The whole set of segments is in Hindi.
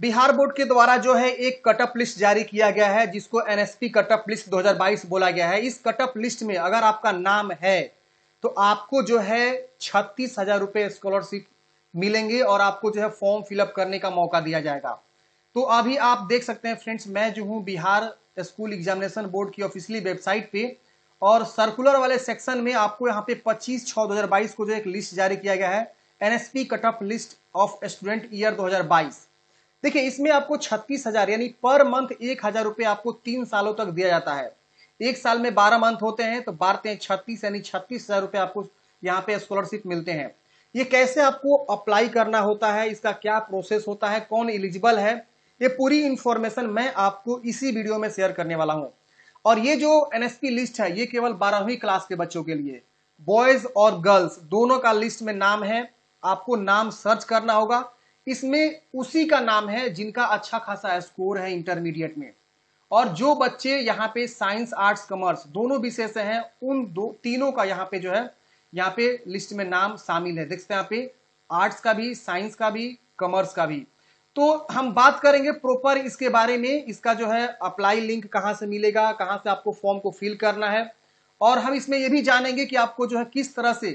बिहार बोर्ड के द्वारा जो है एक कटअप लिस्ट जारी किया गया है जिसको एनएसपी कटअप लिस्ट 2022 बोला गया है इस कटअप लिस्ट में अगर आपका नाम है तो आपको जो है छत्तीस हजार रुपये स्कॉलरशिप मिलेंगे और आपको जो है फॉर्म फिलअप करने का मौका दिया जाएगा तो अभी आप देख सकते हैं फ्रेंड्स मैं जो हूँ बिहार स्कूल एग्जामिनेशन बोर्ड की ऑफिशियली वेबसाइट पे और सर्कुलर वाले सेक्शन में आपको यहाँ पे 25 छः 2022 को जो एक लिस्ट जारी किया गया है NSP cutoff list of student year 2022 देखिए इसमें आपको छत्तीस हजार यानी पर मंथ एक हजार रुपये आपको तीन सालों तक दिया जाता है एक साल में बारह मंथ होते हैं तो हैं छत्तीस यानी छत्तीस हजार रुपये आपको यहाँ पे स्कॉलरशिप मिलते हैं ये कैसे आपको अप्लाई करना होता है इसका क्या प्रोसेस होता है कौन एलिजिबल है ये पूरी इंफॉर्मेशन मैं आपको इसी वीडियो में शेयर करने वाला हूँ और ये जो एनएसपी लिस्ट है ये केवल बारहवीं क्लास के बच्चों के लिए बॉयज और गर्ल्स दोनों का लिस्ट में नाम है आपको नाम सर्च करना होगा इसमें उसी का नाम है जिनका अच्छा खासा स्कोर है इंटरमीडिएट में और जो बच्चे यहाँ पे साइंस आर्ट्स कॉमर्स दोनों विषय से हैं उन दो तीनों का यहाँ पे जो है यहाँ पे लिस्ट में नाम शामिल है देखते हैं यहाँ पे आर्ट्स का भी साइंस का भी कॉमर्स का भी तो हम बात करेंगे प्रॉपर इसके बारे में इसका जो है अप्लाई लिंक कहाँ से मिलेगा कहाँ से आपको फॉर्म को फिल करना है और हम इसमें यह भी जानेंगे कि आपको जो है किस तरह से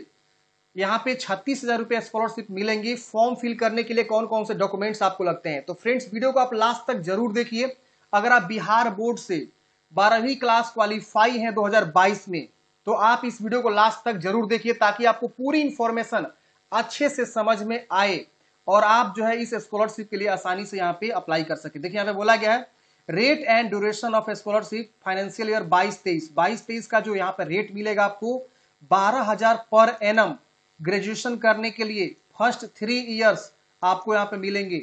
यहाँ पे छत्तीस हजार रुपए स्कॉलरशिप मिलेंगी फॉर्म फिल करने के लिए कौन कौन से डॉक्यूमेंट्स आपको लगते हैं तो फ्रेंड्स वीडियो को आप लास्ट तक जरूर देखिए अगर आप बिहार बोर्ड से बारहवीं क्लास क्वालिफाई हैं 2022 में तो आप इस वीडियो को लास्ट तक जरूर देखिए ताकि आपको पूरी इंफॉर्मेशन अच्छे से समझ में आए और आप जो है इस स्कॉलरशिप के लिए आसानी से यहाँ पे अप्लाई कर सके देखिए यहाँ पे बोला गया है rate and duration of scholarship financial year बाईस तेईस बाईस तेईस का जो यहाँ पे रेट मिलेगा आपको बारह हजार पर एनम ग्रेजुएशन करने के लिए फर्स्ट थ्री इयर्स आपको यहाँ पे मिलेंगे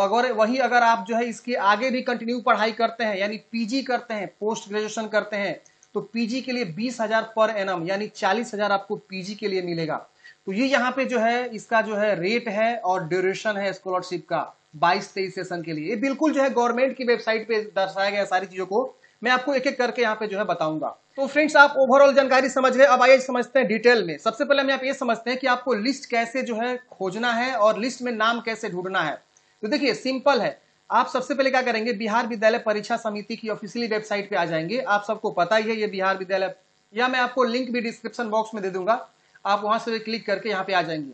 और वही अगर आप जो है इसके आगे भी कंटिन्यू पढ़ाई करते हैं यानी पीजी करते हैं पोस्ट ग्रेजुएशन करते हैं तो पीजी के लिए बीस हजार पर एन यानी चालीस हजार आपको पीजी के लिए मिलेगा तो ये यहाँ पे जो है इसका जो है रेट है और ड्यूरेशन है स्कॉलरशिप का बाईस तेईस सेशन के लिए ये बिल्कुल जो है गवर्नमेंट की वेबसाइट पे दर्शाया गया सारी चीजों को मैं आपको एक एक करके यहाँ पे जो है बताऊंगा तो फ्रेंड्स आप ओवरऑल जानकारी समझ गए अब आइए समझते हैं डिटेल में सबसे पहले हम आप ये समझते हैं कि आपको लिस्ट कैसे जो है खोजना है और लिस्ट में नाम कैसे ढूंढना है तो देखिए सिंपल है आप सबसे पहले क्या करेंगे बिहार विद्यालय परीक्षा समिति की ऑफिशियली वेबसाइट पे आ जाएंगे आप सबको पता ही है ये बिहार विद्यालय या मैं आपको लिंक भी डिस्क्रिप्शन बॉक्स में दे दूंगा आप वहां से क्लिक करके यहाँ पे आ जाएंगे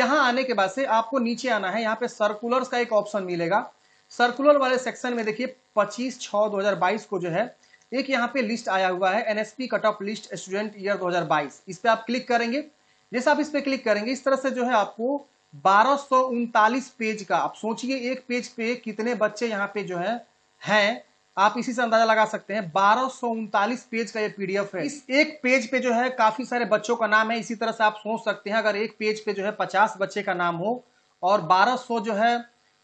यहाँ आने के बाद से आपको नीचे आना है यहाँ पे सर्कुलर्स का एक ऑप्शन मिलेगा सर्कुलर वाले सेक्शन में देखिए 25 हजार 2022 को जो है एक यहाँ पे लिस्ट आया हुआ है NSP cut off list student year 2022 इस पर आप क्लिक करेंगे जैसे आप इस पर क्लिक करेंगे इस तरह से जो है आपको बारह पेज का आप सोचिए एक पेज पे कितने बच्चे यहाँ पे जो है हैं आप इसी से अंदाजा लगा सकते हैं बारह पेज का ये पीडीएफ है इस एक पेज पे जो है काफी सारे बच्चों का नाम है इसी तरह से आप सोच सकते हैं अगर एक पेज पे जो है पचास बच्चे का नाम हो और 1200 जो है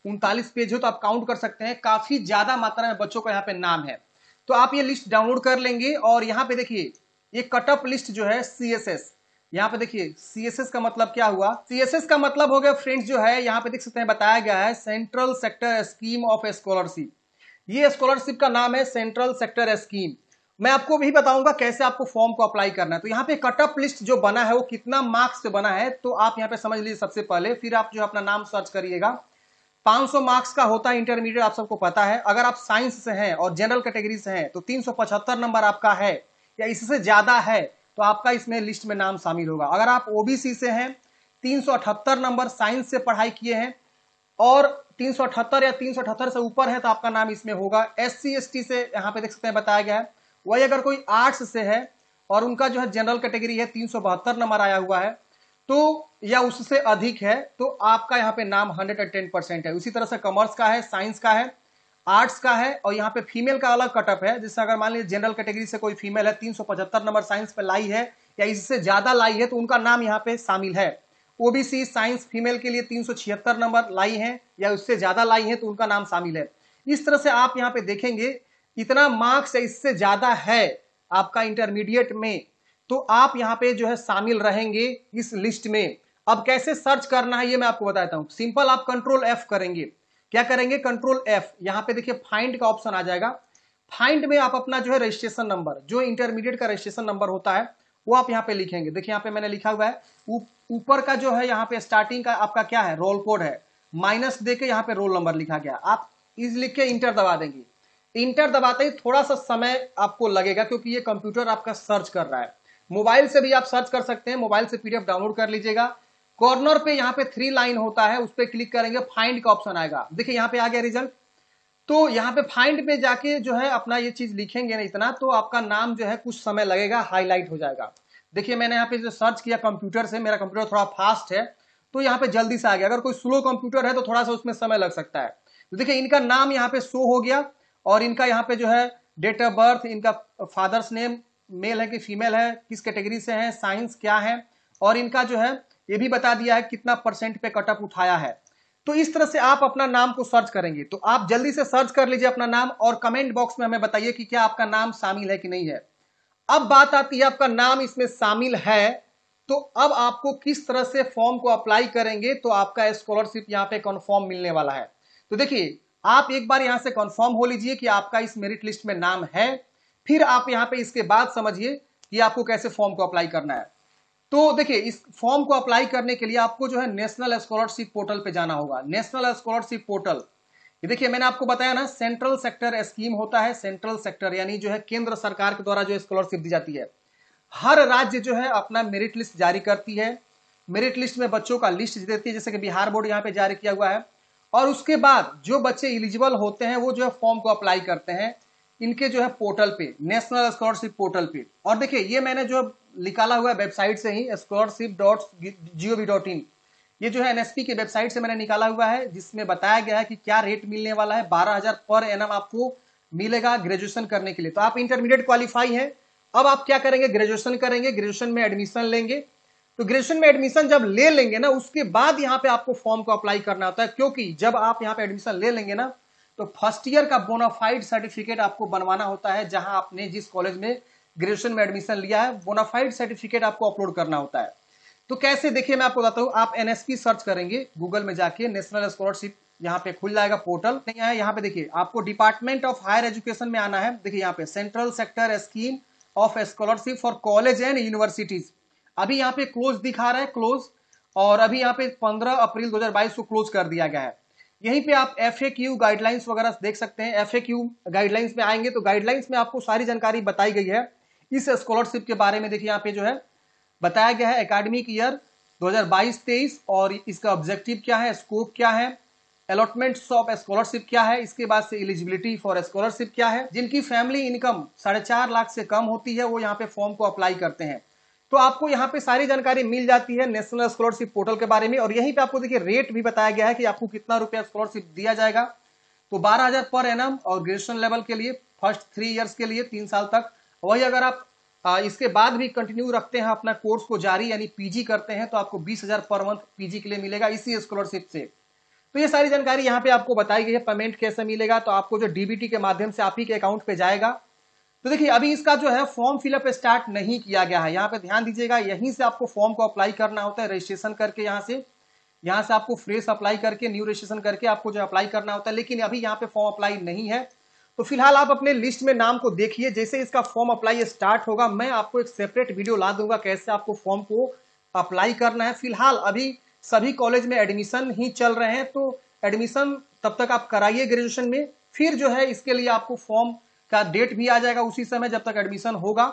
उनतालीस पेज हो तो आप काउंट कर सकते हैं काफी ज्यादा मात्रा में बच्चों का यहाँ पे नाम है तो आप ये लिस्ट डाउनलोड कर लेंगे और यहाँ पे देखिए ये कटअप लिस्ट जो है सी एस एस यहाँ पे देखिए सीएसएस का मतलब क्या हुआ सीएसएस का मतलब हो गया फ्रेंड्स जो है यहाँ पे देख सकते हैं बताया गया है central sector scheme of scholarship ये स्कॉलरशिप का नाम है सेंट्रल सेक्टर स्कीम मैं आपको भी बताऊंगा कैसे आपको फॉर्म को अप्लाई करना है तो यहाँ पे कटअप लिस्ट जो बना है वो कितना मार्क्स से बना है तो आप यहाँ पे समझ लीजिए सबसे पहले फिर आप जो अपना नाम सर्च करिएगा 500 मार्क्स का होता है इंटरमीडिएट आप सबको पता है अगर आप साइंस से हैं और जनरल कैटेगरी से हैं तो 375 नंबर आपका है या इससे ज़्यादा है तो आपका इसमें लिस्ट में नाम शामिल होगा अगर आप ओबीसी से हैं 378 नंबर साइंस से पढ़ाई किए हैं और 378 या 378 से ऊपर है तो आपका नाम इसमें होगा एस सी से यहाँ पे देख सकते हैं बताया गया है वही अगर कोई आर्ट्स से है और उनका जो है जनरल कैटेगरी है तीन नंबर आया हुआ है तो या उससे अधिक है तो आपका यहाँ पे नाम हंड्रेड एंड टेन परसेंट है उसी तरह से कॉमर्स का है साइंस का है आर्ट्स का है और यहाँ पे फीमेल का अलग कटअप है जिससे अगर मान लीजिए जनरल कैटेगरी से कोई फीमेल है तीन नंबर साइंस पे लाई है या इससे ज्यादा लाई है तो उनका नाम यहाँ पे शामिल है ओबीसी साइंस फीमेल के लिए तीन नंबर लाई है या उससे ज्यादा लाई है तो उनका नाम शामिल है इस तरह से आप यहाँ पे देखेंगे इतना मार्क्स इससे ज्यादा है आपका इंटरमीडिएट में तो आप यहां पे जो है शामिल रहेंगे इस लिस्ट में अब कैसे सर्च करना है ये मैं आपको बताता हूं सिंपल आप कंट्रोल एफ करेंगे क्या करेंगे कंट्रोल एफ यहां पे देखिए फाइंड का ऑप्शन आ जाएगा फाइंड में आप अपना जो है रजिस्ट्रेशन नंबर जो इंटरमीडिएट का रजिस्ट्रेशन नंबर होता है वो आप यहाँ पे लिखेंगे देखिए यहाँ पे मैंने लिखा हुआ है ऊपर का जो है यहाँ पे स्टार्टिंग का आपका क्या है रोल कोड है माइनस दे के यहाँ पे रोल नंबर लिखा गया आप इस लिख के इंटर दबा देंगे इंटर दबाते ही थोड़ा सा समय आपको लगेगा क्योंकि ये कंप्यूटर आपका सर्च कर रहा है मोबाइल से भी आप सर्च कर सकते हैं मोबाइल से पीडीएफ डाउनलोड कर लीजिएगा कॉर्नर पे यहाँ पे थ्री लाइन होता है उस पर क्लिक करेंगे फाइंड का ऑप्शन आएगा देखिए यहाँ पे आ गया रिजल्ट तो यहाँ पे फाइंड पे जाके जो है अपना ये चीज लिखेंगे ना इतना तो आपका नाम जो है कुछ समय लगेगा हाईलाइट हो जाएगा देखिए मैंने यहाँ पे जो सर्च किया कंप्यूटर से मेरा कंप्यूटर थोड़ा फास्ट है तो यहाँ पे जल्दी से आ गया अगर कोई स्लो कंप्यूटर है तो थोड़ा सा उसमें समय लग सकता है तो देखिए इनका नाम यहाँ पे शो हो गया और इनका यहाँ पे जो है डेट ऑफ बर्थ इनका फादर्स नेम मेल है कि फीमेल है किस कैटेगरी से है साइंस क्या है और इनका जो है ये भी बता दिया है कितना परसेंट पे कटअप उठाया है तो इस तरह से आप अपना नाम को सर्च करेंगे तो आप जल्दी से सर्च कर लीजिए अपना नाम और कमेंट बॉक्स में हमें बताइए कि क्या आपका नाम शामिल है कि नहीं है अब बात आती है आपका नाम इसमें शामिल है तो अब आपको किस तरह से फॉर्म को अप्लाई करेंगे तो आपका स्कॉलरशिप यहाँ पे कन्फर्म मिलने वाला है तो देखिए आप एक बार यहां से कन्फर्म हो लीजिए कि आपका इस मेरिट लिस्ट में नाम है फिर आप यहां पे इसके बाद समझिए कि आपको कैसे फॉर्म को अप्लाई करना है तो देखिए इस फॉर्म को अप्लाई करने के लिए आपको जो है नेशनल स्कॉलरशिप पोर्टल पे जाना होगा नेशनल स्कॉलरशिप पोर्टल ये देखिए मैंने आपको बताया ना सेंट्रल सेक्टर स्कीम होता है सेंट्रल सेक्टर यानी जो है केंद्र सरकार के द्वारा जो स्कॉलरशिप दी जाती है हर राज्य जो है अपना मेरिट लिस्ट जारी करती है मेरिट लिस्ट में बच्चों का लिस्ट देती है जैसे कि बिहार बोर्ड यहाँ पे जारी किया हुआ है और उसके बाद जो बच्चे इलिजिबल होते हैं वो जो है फॉर्म को अप्लाई करते हैं इनके जो है पोर्टल पे नेशनल स्कॉलरशिप पोर्टल पे और देखिए ये मैंने जो निकाला हुआ है वेबसाइट से ही scholarship dot G O V dot in ये जो है एनएसपी की वेबसाइट से मैंने निकाला हुआ है जिसमें बताया गया है कि क्या रेट मिलने वाला है बारह हजार पर एम आपको मिलेगा ग्रेजुएशन करने के लिए तो आप इंटरमीडिएट क्वालिफाई है अब आप क्या करेंगे ग्रेजुएशन करेंगे ग्रेजुएशन में एडमिशन लेंगे तो ग्रेजुएशन में एडमिशन जब ले लेंगे ना उसके बाद यहाँ पे आपको फॉर्म को अप्लाई करना होता है क्योंकि जब आप यहाँ पे एडमिशन ले लेंगे ना तो फर्स्ट ईयर का बोनाफाइड सर्टिफिकेट आपको बनवाना होता है जहां आपने जिस कॉलेज में ग्रेजुएशन में एडमिशन लिया है बोनाफाइड सर्टिफिकेट आपको अपलोड करना होता है तो कैसे देखिए मैं आपको बताता हूँ आप एनएसपी सर्च करेंगे गूगल में जाके नेशनल स्कॉलरशिप यहाँ पे खुल जाएगा पोर्टल नहीं आया यहाँ पे देखिए आपको डिपार्टमेंट ऑफ हायर एजुकेशन में आना है देखिए यहाँ पे central sector scheme of scholarship for college and universities अभी यहाँ पे क्लोज दिखा रहा है क्लोज और अभी यहाँ पे 15 अप्रैल 2022 को क्लोज कर दिया गया है यहीं पे आप एफ गाइडलाइंस वगैरह देख सकते हैं एफ गाइडलाइंस में आएंगे तो गाइडलाइंस में आपको सारी जानकारी बताई गई है इस स्कॉलरशिप के बारे में देखिए यहाँ पे जो है बताया गया है एकेडमिक ईयर 2022-23 और इसका ऑब्जेक्टिव क्या है स्कोप क्या है अलॉटमेंट्स ऑफ स्कॉलरशिप क्या है इसके बाद से एलिजिबिलिटी फॉर स्कॉलरशिप क्या है जिनकी फैमिली इनकम साढ़े चार लाख से कम होती है वो यहाँ पे फॉर्म को अप्लाई करते हैं तो आपको यहाँ पे सारी जानकारी मिल जाती है नेशनल स्कॉलरशिप पोर्टल के बारे में और यहीं पे आपको देखिए रेट भी बताया गया है कि आपको कितना रुपया स्कॉलरशिप दिया जाएगा तो बारह हजार पर एनम और ग्रेजुएशन लेवल के लिए फर्स्ट थ्री ईयर्स के लिए तीन साल तक वही अगर आप इसके बाद भी कंटिन्यू रखते हैं अपना कोर्स को जारी यानी पीजी करते हैं तो आपको बीस हजार पर मंथ पीजी के लिए मिलेगा इसी स्कॉलरशिप से तो ये सारी जानकारी यहाँ पे आपको बताई गई है पेमेंट कैसे मिलेगा तो आपको जो डीबीटी के माध्यम से आप ही के अकाउंट पे जाएगा तो देखिए अभी इसका जो है फॉर्म फिलअप स्टार्ट नहीं किया गया है यहाँ पे ध्यान दीजिएगा यहीं से आपको फॉर्म को अप्लाई करना होता है रजिस्ट्रेशन करके यहाँ से यहाँ से आपको फ्रेश अप्लाई करके न्यू रजिस्ट्रेशन करके आपको जो अप्लाई करना होता है लेकिन अभी यहाँ पे फॉर्म अप्लाई नहीं है तो फिलहाल आप अपने लिस्ट में नाम को देखिए जैसे इसका फॉर्म अप्लाई स्टार्ट होगा मैं आपको एक सेपरेट वीडियो ला दूंगा कैसे आपको फॉर्म को अप्लाई करना है फिलहाल अभी सभी कॉलेज में एडमिशन ही चल रहे हैं तो एडमिशन तब तक आप कराइए ग्रेजुएशन में फिर जो है इसके लिए आपको फॉर्म का डेट भी आ जाएगा उसी समय जब तक एडमिशन होगा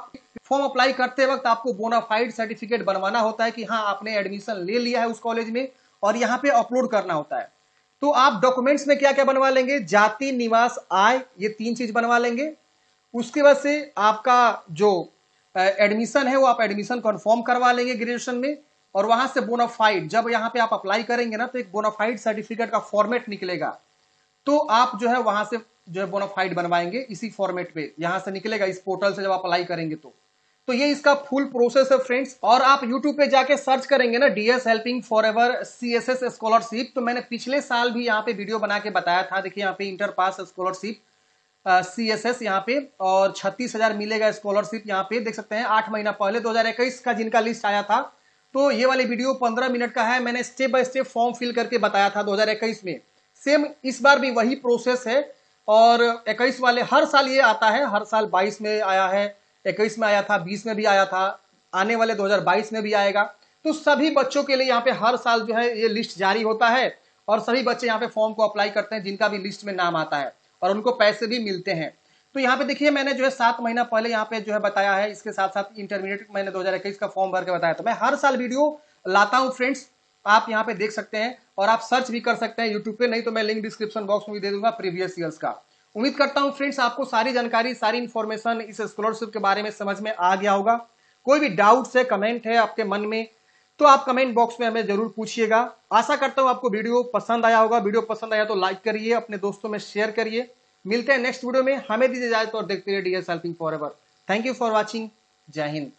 फॉर्म अप्लाई करते वक्त आपको बोनाफाइड सर्टिफिकेट बनवाना होता है कि हाँ आपने एडमिशन ले लिया है उस कॉलेज में और यहाँ पे अपलोड करना होता है तो आप डॉक्यूमेंट्स में क्या क्या बनवा लेंगे जाति निवास आय ये तीन चीज बनवा लेंगे उसके बाद से आपका जो एडमिशन है वो आप एडमिशन कन्फर्म करवा लेंगे ग्रेजुएशन में और वहां से बोनाफाइड जब यहाँ पे आप अप्लाई करेंगे ना तो एक बोनाफाइड सर्टिफिकेट का फॉर्मेट निकलेगा तो आप जो है वहां से जो है बोनाफाइड बनवाएंगे इसी फॉर्मेट पे यहां से निकलेगा इस पोर्टल से जब आप अप्लाई करेंगे तो तो ये इसका फुल प्रोसेस है फ्रेंड्स और आप यूट्यूब पे जाके सर्च करेंगे ना DS helping for forever C S S scholarship तो मैंने पिछले साल भी यहाँ पे वीडियो बना के बताया था देखिए यहाँ पे inter pass scholarship C S S यहाँ पे और छत्तीस हजार मिलेगा स्कॉलरशिप यहाँ पे देख सकते हैं आठ महीना पहले इक्कीस का जिनका लिस्ट आया था तो ये वाली वीडियो पंद्रह मिनट का है मैंने step by step form fill करके बताया था इक्कीस में सेम इस बार भी वही प्रोसेस है और इक्कीस वाले हर साल ये आता है हर साल बाईस में आया है इक्कीस में आया था बीस में भी आया था आने वाले 2022 में भी आएगा तो सभी बच्चों के लिए यहाँ पे हर साल जो है ये लिस्ट जारी होता है और सभी बच्चे यहाँ पे फॉर्म को अप्लाई करते हैं जिनका भी लिस्ट में नाम आता है और उनको पैसे भी मिलते हैं तो यहाँ पे देखिए मैंने जो है सात महीना पहले यहाँ पे जो है बताया है इसके साथ साथ इंटरमीडिएट मैंने 2021 का फॉर्म भर के बताया तो मैं हर साल वीडियो लाता हूँ फ्रेंड्स आप यहाँ पे देख सकते हैं और आप सर्च भी कर सकते हैं यूट्यूब पे नहीं तो मैं लिंक डिस्क्रिप्शन बॉक्स में भी दे दूंगा प्रीवियस ईयर्स का उम्मीद करता हूँ फ्रेंड्स आपको सारी जानकारी सारी इन्फॉर्मेशन इस स्कॉलरशिप के बारे में समझ में आ गया होगा कोई भी डाउट है कमेंट है आपके मन में तो आप कमेंट बॉक्स में हमें जरूर पूछिएगा आशा करता हूँ आपको वीडियो पसंद आया होगा वीडियो पसंद आया तो लाइक करिए अपने दोस्तों में शेयर करिए मिलते हैं नेक्स्ट वीडियो में हमें दीजिए इजाजत और देखते रहिए DS helping for ever thank you for watching जय हिंद